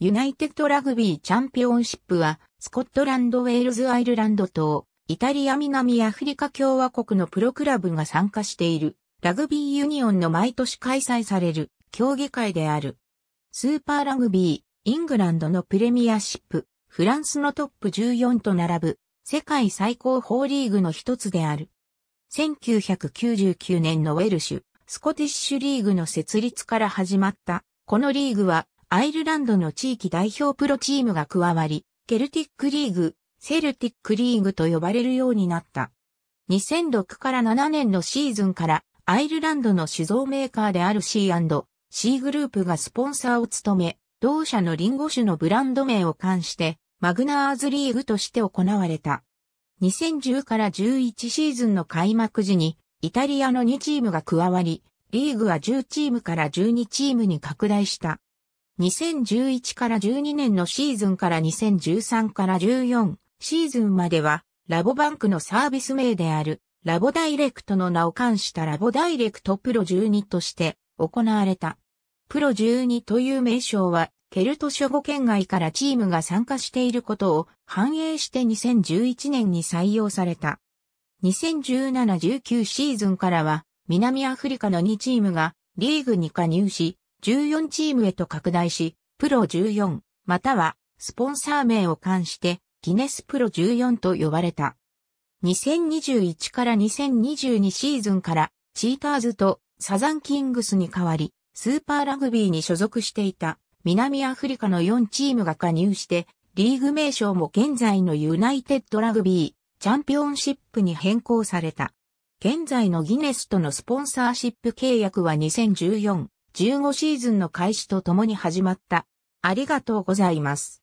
ユナイテッドラグビーチャンピオンシップは、スコットランド・ウェールズ・アイルランドとイタリア南アフリカ共和国のプロクラブが参加している、ラグビーユニオンの毎年開催される、競技会である。スーパーラグビー、イングランドのプレミアシップ、フランスのトップ14と並ぶ、世界最高峰リーグの一つである。1999年のウェルシュ、スコティッシュリーグの設立から始まった、このリーグは、アイルランドの地域代表プロチームが加わり、ケルティックリーグ、セルティックリーグと呼ばれるようになった。2006から7年のシーズンからアイルランドの酒造メーカーである C&C グループがスポンサーを務め、同社のリンゴ酒のブランド名を冠して、マグナーズリーグとして行われた。2010から11シーズンの開幕時に、イタリアの2チームが加わり、リーグは10チームから12チームに拡大した。2011から12年のシーズンから2013から14シーズンまでは、ラボバンクのサービス名である、ラボダイレクトの名を冠したラボダイレクトプロ12として行われた。プロ12という名称は、ケルト諸語圏外からチームが参加していることを反映して2011年に採用された。2017-19シーズンからは、南アフリカの2チームがリーグに加入し、14チームへと拡大し、プロ14、またはスポンサー名を冠して、ギネスプロ14と呼ばれた。2021から2022シーズンからチーターズとサザンキングスに代わり、スーパーラグビーに所属していた南アフリカの4チームが加入して、リーグ名称も現在のユナイテッドラグビーチャンピオンシップに変更された。現在のギネスとのスポンサーシップ契約は2014 15シーズンの開始とともに始まった。ありがとうございます。